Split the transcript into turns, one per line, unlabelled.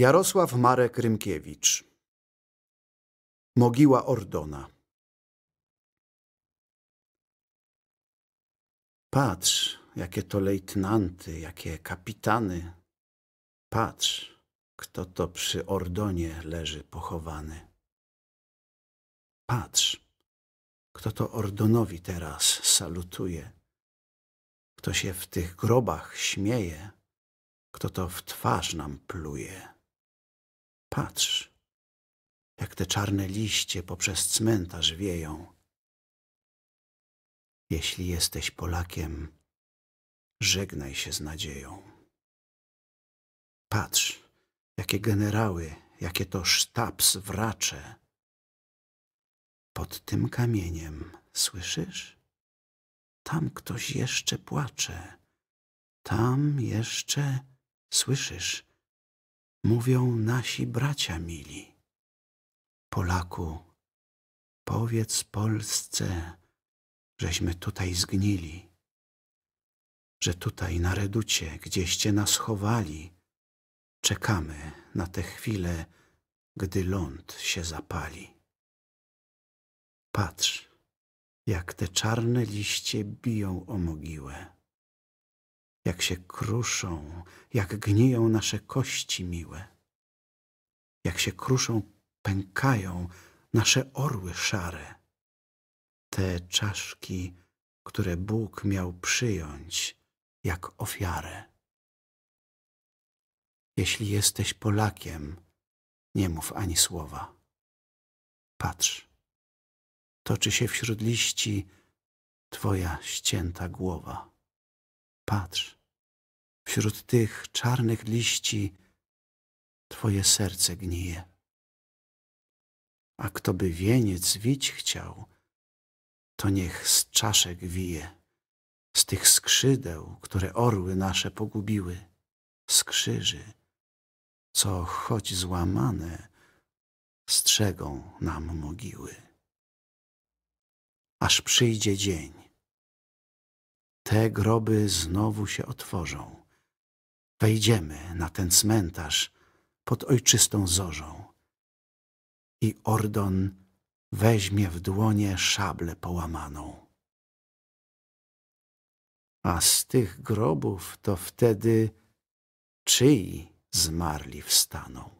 Jarosław Marek Rymkiewicz Mogiła Ordona Patrz, jakie to lejtnanty, jakie kapitany. Patrz, kto to przy Ordonie leży pochowany. Patrz, kto to Ordonowi teraz salutuje. Kto się w tych grobach śmieje, kto to w twarz nam pluje. Patrz, jak te czarne liście poprzez cmentarz wieją. Jeśli jesteś Polakiem, żegnaj się z nadzieją. Patrz, jakie generały, jakie to sztabs wracze. Pod tym kamieniem, słyszysz? Tam ktoś jeszcze płacze. Tam jeszcze, słyszysz, mówią nasi bracia mili. Polaku, powiedz Polsce, żeśmy tutaj zgnili, że tutaj na reducie, gdzieście nas chowali, czekamy na te chwile, gdy ląd się zapali. Patrz, jak te czarne liście biją o mogiłę jak się kruszą, jak gniją nasze kości miłe, jak się kruszą, pękają nasze orły szare, te czaszki, które Bóg miał przyjąć jak ofiarę. Jeśli jesteś Polakiem, nie mów ani słowa. Patrz, toczy się wśród liści Twoja ścięta głowa. Patrz, wśród tych czarnych liści twoje serce gnije. A kto by wieniec wić chciał, to niech z czaszek wije, z tych skrzydeł, które orły nasze pogubiły, z krzyży, co choć złamane, strzegą nam mogiły. Aż przyjdzie dzień, te groby znowu się otworzą. Wejdziemy na ten cmentarz pod ojczystą zorzą. I Ordon weźmie w dłonie szablę połamaną. A z tych grobów to wtedy czyj zmarli wstaną.